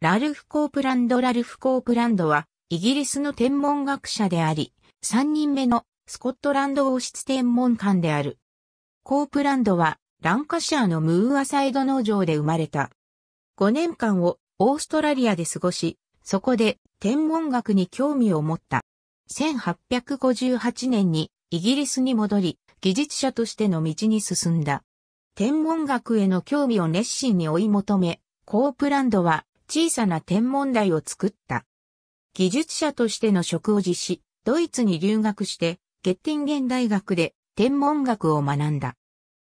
ラルフ・コープランド・ラルフ・コープランドは、イギリスの天文学者であり、3人目のスコットランド王室天文館である。コープランドは、ランカシャーのムーアサイド農場で生まれた。5年間をオーストラリアで過ごし、そこで天文学に興味を持った。1858年にイギリスに戻り、技術者としての道に進んだ。天文学への興味を熱心に追い求め、コープランドは小さな天文台を作った。技術者としての職を辞し、ドイツに留学して、ゲッティンゲン大学で天文学を学んだ。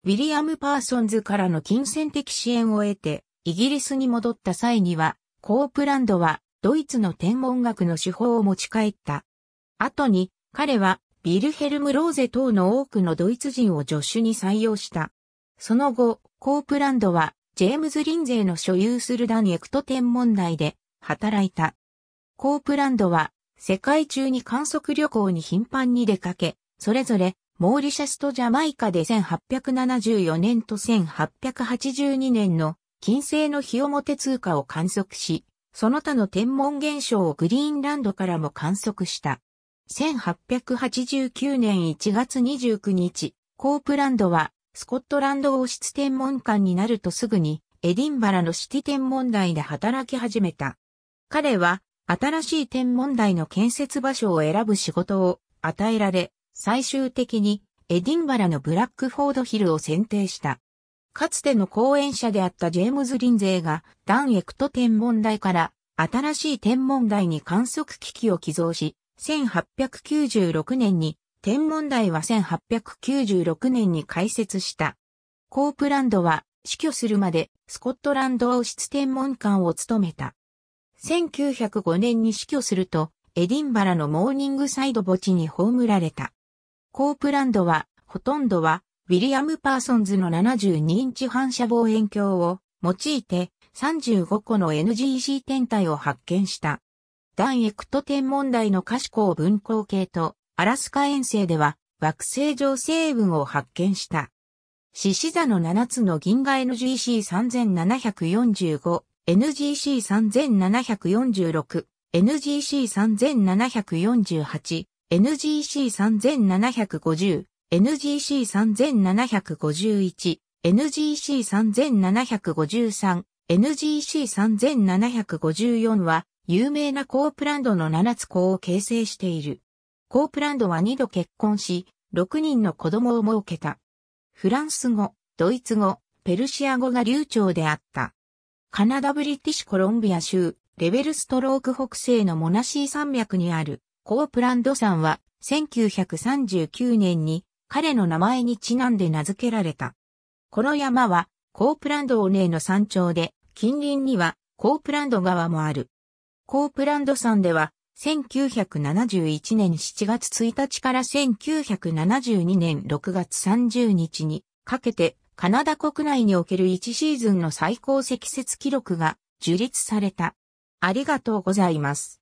ウィリアム・パーソンズからの金銭的支援を得て、イギリスに戻った際には、コープランドはドイツの天文学の手法を持ち帰った。後に、彼はビルヘルム・ローゼ等の多くのドイツ人を助手に採用した。その後、コープランドはジェームズ・リンゼーの所有するダニエクト天文台で働いた。コープランドは世界中に観測旅行に頻繁に出かけ、それぞれモーリシャスとジャマイカで1874年と1882年の金星の日表通過を観測し、その他の天文現象をグリーンランドからも観測した。1889年1月29日、コープランドはスコットランド王室天文館になるとすぐに、エディンバラのシティ天文台で働き始めた。彼は、新しい天文台の建設場所を選ぶ仕事を与えられ、最終的にエディンバラのブラックフォードヒルを選定した。かつての講演者であったジェームズ・リンゼーが、ダンエクト天文台から新しい天文台に観測機器を寄贈し、1896年に天文台は1896年に開設した。コープランドは死去するまでスコットランド王室天文館を務めた。1905年に死去すると、エディンバラのモーニングサイド墓地に葬られた。コープランドは、ほとんどは、ウィリアム・パーソンズの72インチ反射望遠鏡を用いて35個の NGC 天体を発見した。ダンエクト天文台の可視光分光系とアラスカ遠征では惑星上成分を発見した。獅子座の7つの銀河 NGC3745、NGC3746、NGC3748、NGC3750、NGC3751、NGC3753、NGC3754 は有名なコープランドの7つ項を形成している。コープランドは2度結婚し、6人の子供を設けた。フランス語、ドイツ語、ペルシア語が流暢であった。カナダブリティッシュコロンビア州、レベルストローク北西のモナシー山脈にあるコープランド山は1939年に彼の名前にちなんで名付けられた。この山はコープランドオネーの山頂で近隣にはコープランド川もある。コープランド山では1971年7月1日から1972年6月30日にかけてカナダ国内における1シーズンの最高積雪記録が樹立された。ありがとうございます。